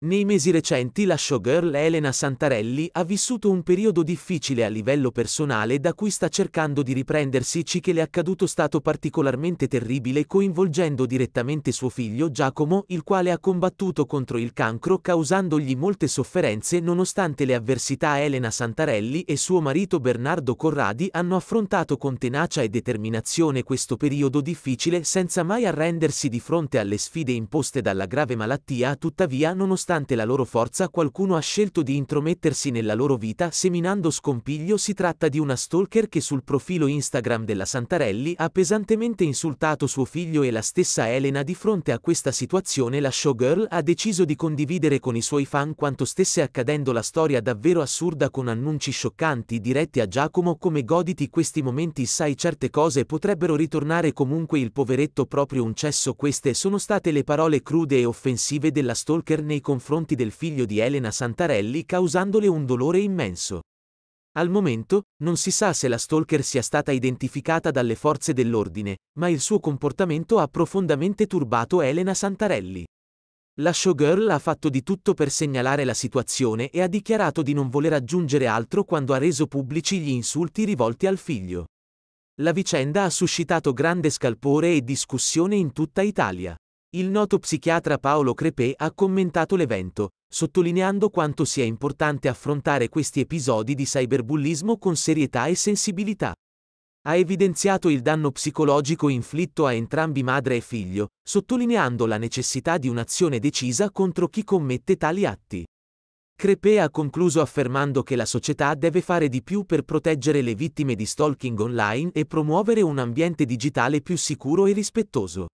Nei mesi recenti la showgirl Elena Santarelli ha vissuto un periodo difficile a livello personale da cui sta cercando di riprendersi ci che le è accaduto stato particolarmente terribile coinvolgendo direttamente suo figlio Giacomo il quale ha combattuto contro il cancro causandogli molte sofferenze nonostante le avversità Elena Santarelli e suo marito Bernardo Corradi hanno affrontato con tenacia e determinazione questo periodo difficile senza mai arrendersi di fronte alle sfide imposte dalla grave malattia tuttavia nonostante nonostante la loro forza qualcuno ha scelto di intromettersi nella loro vita seminando scompiglio si tratta di una stalker che sul profilo Instagram della Santarelli ha pesantemente insultato suo figlio e la stessa Elena di fronte a questa situazione la showgirl ha deciso di condividere con i suoi fan quanto stesse accadendo la storia davvero assurda con annunci scioccanti diretti a Giacomo come goditi questi momenti sai certe cose potrebbero ritornare comunque il poveretto proprio un cesso queste sono state le parole crude e offensive della stalker nei confronti confronti del figlio di Elena Santarelli causandole un dolore immenso. Al momento, non si sa se la stalker sia stata identificata dalle forze dell'ordine, ma il suo comportamento ha profondamente turbato Elena Santarelli. La showgirl ha fatto di tutto per segnalare la situazione e ha dichiarato di non voler aggiungere altro quando ha reso pubblici gli insulti rivolti al figlio. La vicenda ha suscitato grande scalpore e discussione in tutta Italia. Il noto psichiatra Paolo Crepè ha commentato l'evento, sottolineando quanto sia importante affrontare questi episodi di cyberbullismo con serietà e sensibilità. Ha evidenziato il danno psicologico inflitto a entrambi madre e figlio, sottolineando la necessità di un'azione decisa contro chi commette tali atti. Crepè ha concluso affermando che la società deve fare di più per proteggere le vittime di stalking online e promuovere un ambiente digitale più sicuro e rispettoso.